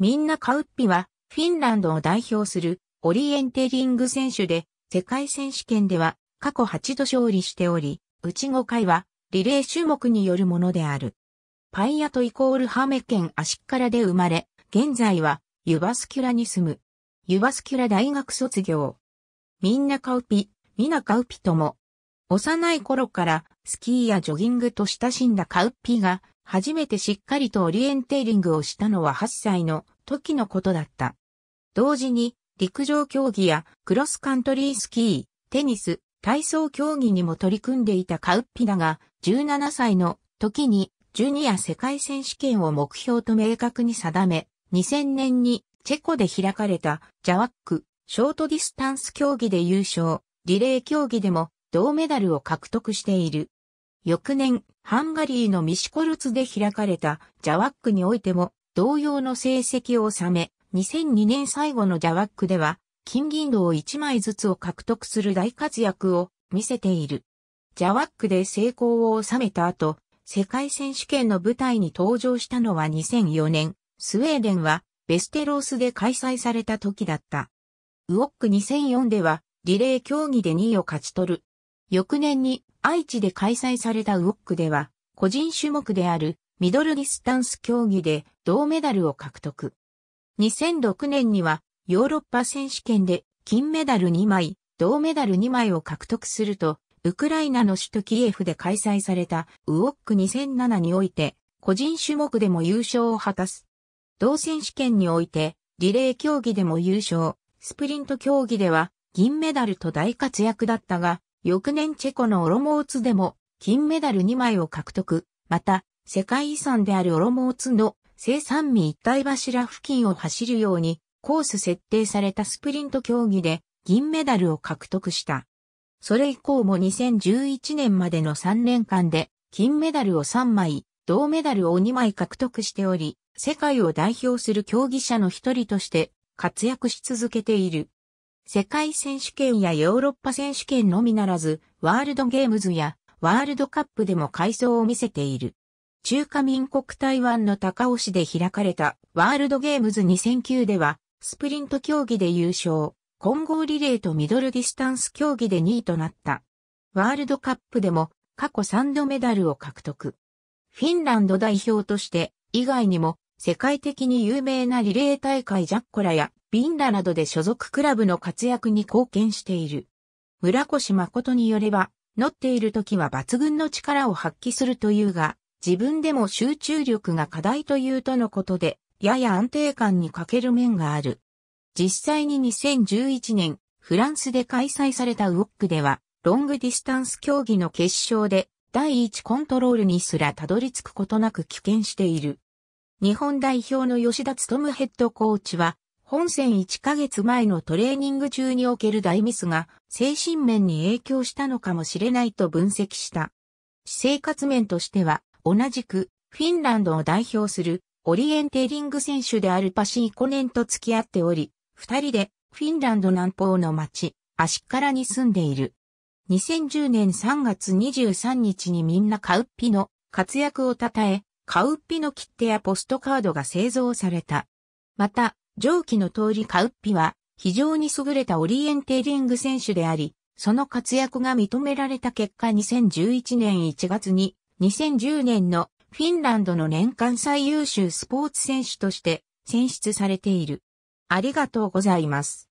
みんなカウッピは、フィンランドを代表するオリエンテリング選手で、世界選手権では過去8度勝利しており、うち5回はリレー種目によるものである。パイアトイコールハメ県アシッカラで生まれ、現在はユバスキュラに住む。ユバスキュラ大学卒業。みんなカウピ、みなカウピとも。幼い頃からスキーやジョギングと親しんだカウピが初めてしっかりとオリエンテーリングをしたのは8歳の時のことだった。同時に、陸上競技やクロスカントリースキー、テニス、体操競技にも取り組んでいたカウッピだが、17歳の時にジュニア世界選手権を目標と明確に定め、2000年にチェコで開かれたジャワックショートディスタンス競技で優勝、リレー競技でも銅メダルを獲得している。翌年、ハンガリーのミシコルツで開かれたジャワックにおいても同様の成績を収め、2002年最後のジャワックでは、金銀銅1枚ずつを獲得する大活躍を見せている。ジャワックで成功を収めた後、世界選手権の舞台に登場したのは2004年、スウェーデンはベステロースで開催された時だった。ウォック2004ではリレー競技で2位を勝ち取る。翌年に愛知で開催されたウォックでは、個人種目であるミドルディスタンス競技で銅メダルを獲得。2006年にはヨーロッパ選手権で金メダル2枚、銅メダル2枚を獲得すると、ウクライナの首都キエフで開催されたウォック2007において、個人種目でも優勝を果たす。同選手権において、リレー競技でも優勝、スプリント競技では銀メダルと大活躍だったが、翌年チェコのオロモーツでも金メダル2枚を獲得。また、世界遺産であるオロモーツの生産味一体柱付近を走るようにコース設定されたスプリント競技で銀メダルを獲得した。それ以降も2011年までの3年間で金メダルを3枚、銅メダルを2枚獲得しており、世界を代表する競技者の一人として活躍し続けている。世界選手権やヨーロッパ選手権のみならず、ワールドゲームズやワールドカップでも改装を見せている。中華民国台湾の高尾市で開かれたワールドゲームズ2009では、スプリント競技で優勝、混合リレーとミドルディスタンス競技で2位となった。ワールドカップでも過去3度メダルを獲得。フィンランド代表として、以外にも世界的に有名なリレー大会ジャッコラやビンラなどで所属クラブの活躍に貢献している。村越誠によれば、乗っている時は抜群の力を発揮するというが、自分でも集中力が課題というとのことで、やや安定感に欠ける面がある。実際に2011年、フランスで開催されたウォックでは、ロングディスタンス競技の決勝で、第一コントロールにすらたどり着くことなく棄権している。日本代表の吉田務ヘッドコーチは、本戦1ヶ月前のトレーニング中における大ミスが精神面に影響したのかもしれないと分析した。私生活面としては、同じくフィンランドを代表するオリエンテーリング選手であるパシーコネンと付き合っており、二人でフィンランド南方の町、アシッカラに住んでいる。2010年3月23日にみんなカウッピの活躍を称え、カウッピの切手やポストカードが製造された。また、上記の通りカウッピは非常に優れたオリエンテーリング選手であり、その活躍が認められた結果2011年1月に2010年のフィンランドの年間最優秀スポーツ選手として選出されている。ありがとうございます。